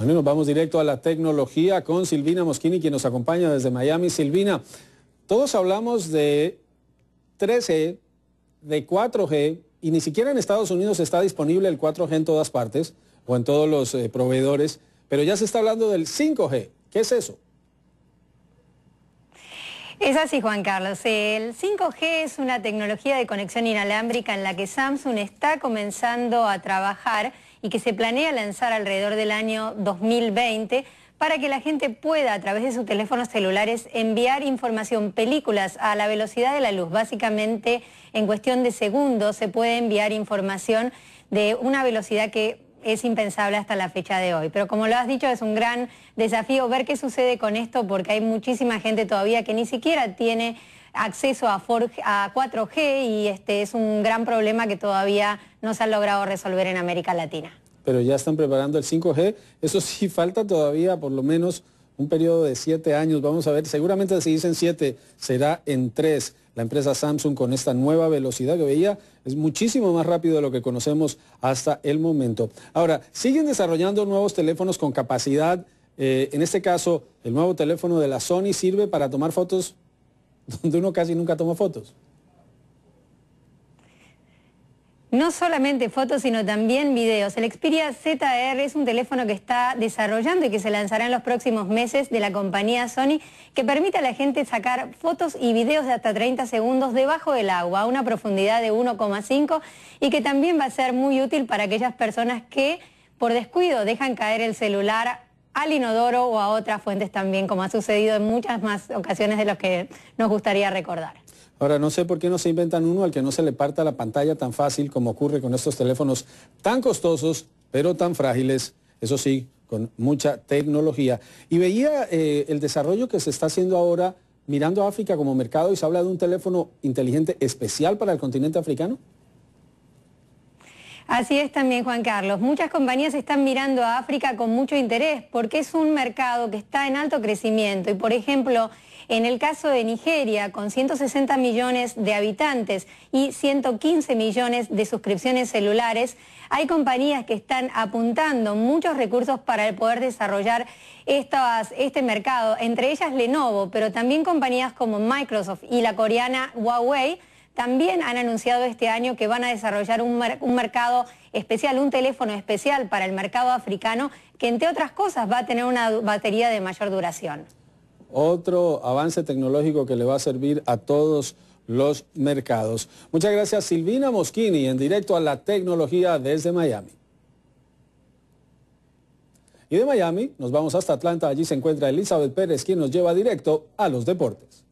Bueno, nos vamos directo a la tecnología con Silvina Moschini, quien nos acompaña desde Miami. Silvina, todos hablamos de 3G, de 4G, y ni siquiera en Estados Unidos está disponible el 4G en todas partes o en todos los eh, proveedores, pero ya se está hablando del 5G. ¿Qué es eso? Es así, Juan Carlos. El 5G es una tecnología de conexión inalámbrica en la que Samsung está comenzando a trabajar y que se planea lanzar alrededor del año 2020 para que la gente pueda a través de sus teléfonos celulares enviar información, películas a la velocidad de la luz. Básicamente en cuestión de segundos se puede enviar información de una velocidad que es impensable hasta la fecha de hoy. Pero como lo has dicho, es un gran desafío ver qué sucede con esto porque hay muchísima gente todavía que ni siquiera tiene acceso a, 4G y este es un gran problema que todavía no se ha logrado resolver en América Latina. Pero ya están preparando el 5G, eso sí falta todavía por lo menos un periodo de siete años, vamos a ver, seguramente si dicen siete, será en tres. La empresa Samsung con esta nueva velocidad que veía es muchísimo más rápido de lo que conocemos hasta el momento. Ahora, siguen desarrollando nuevos teléfonos con capacidad. Eh, en este caso, el nuevo teléfono de la Sony sirve para tomar fotos donde uno casi nunca toma fotos. No solamente fotos, sino también videos. El Xperia ZR es un teléfono que está desarrollando y que se lanzará en los próximos meses de la compañía Sony, que permite a la gente sacar fotos y videos de hasta 30 segundos debajo del agua, a una profundidad de 1,5, y que también va a ser muy útil para aquellas personas que, por descuido, dejan caer el celular al inodoro o a otras fuentes también, como ha sucedido en muchas más ocasiones de las que nos gustaría recordar. Ahora, no sé por qué no se inventan uno al que no se le parta la pantalla tan fácil como ocurre con estos teléfonos tan costosos, pero tan frágiles, eso sí, con mucha tecnología. Y veía eh, el desarrollo que se está haciendo ahora mirando a África como mercado y se habla de un teléfono inteligente especial para el continente africano. Así es también, Juan Carlos. Muchas compañías están mirando a África con mucho interés porque es un mercado que está en alto crecimiento y, por ejemplo, en el caso de Nigeria, con 160 millones de habitantes y 115 millones de suscripciones celulares, hay compañías que están apuntando muchos recursos para poder desarrollar este mercado, entre ellas Lenovo, pero también compañías como Microsoft y la coreana Huawei también han anunciado este año que van a desarrollar un, mercado especial, un teléfono especial para el mercado africano, que entre otras cosas va a tener una batería de mayor duración. Otro avance tecnológico que le va a servir a todos los mercados. Muchas gracias Silvina Moschini en directo a la tecnología desde Miami. Y de Miami nos vamos hasta Atlanta, allí se encuentra Elizabeth Pérez quien nos lleva directo a los deportes.